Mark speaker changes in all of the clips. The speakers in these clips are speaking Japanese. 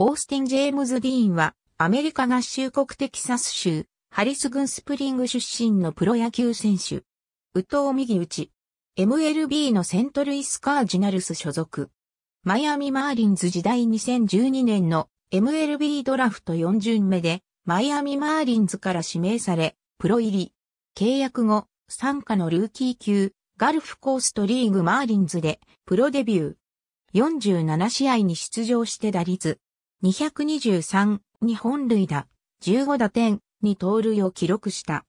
Speaker 1: オースティン・ジェームズ・ディーンは、アメリカ合衆国テキサス州、ハリス郡スプリング出身のプロ野球選手。宇藤右打ち。MLB のセントルイス・カージナルス所属。マイアミ・マーリンズ時代2012年の MLB ドラフト4巡目で、マイアミ・マーリンズから指名され、プロ入り。契約後、参加のルーキー級、ガルフコーストリーグマーリンズで、プロデビュー。47試合に出場して打率、223に本塁打、15打点、に盗塁を記録した。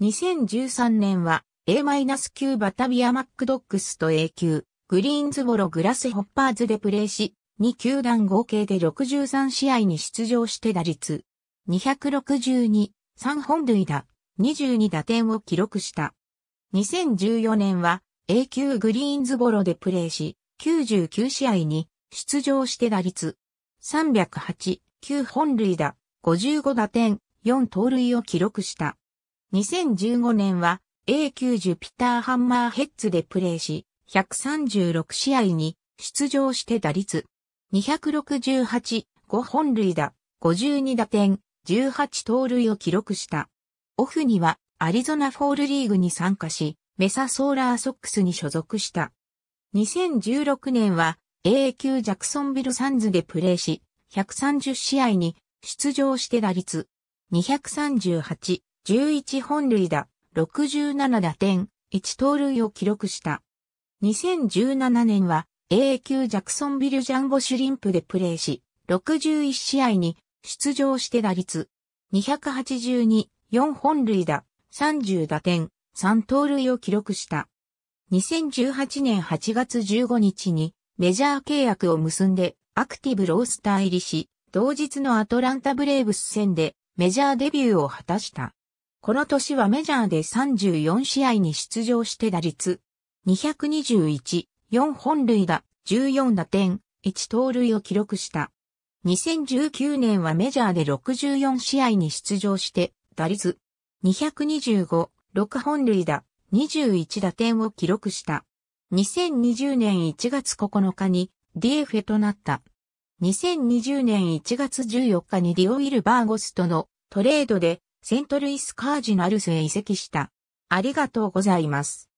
Speaker 1: 2013年は A-9 バタビアマックドックスと A 級、グリーンズボログラスホッパーズでプレーし、2球団合計で63試合に出場して打率、262、3本塁打、22打点を記録した。2014年は A 級グリーンズボロでプレーし、99試合に出場して打率、308、9本塁打、55打点、4盗塁を記録した。2015年は A 9 0ピターハンマーヘッズでプレーし、136試合に出場して打率268、5本塁打、52打点、18盗塁を記録した。オフにはアリゾナフォールリーグに参加し、メサソーラーソックスに所属した。2016年は A 級ジャクソンビルサンズでプレーし、130試合に出場して打率238、11本塁打、67打点、1盗塁を記録した。2017年は A 級ジャクソンビルジャンボシュリンプでプレーし、61試合に出場して打率282、4本塁打、30打点、3盗塁を記録した。2018年8月15日にメジャー契約を結んでアクティブロースター入りし、同日のアトランタブレーブス戦でメジャーデビューを果たした。この年はメジャーで34試合に出場して打率221、4本塁打、14打点、1盗塁を記録した。2019年はメジャーで64試合に出場して、打率225、6本塁打、21打点を記録した。2020年1月9日に DF となった。2020年1月14日にディオ・イル・バーゴスとのトレードでセントルイス・カージナルスへ移籍した。ありがとうございます。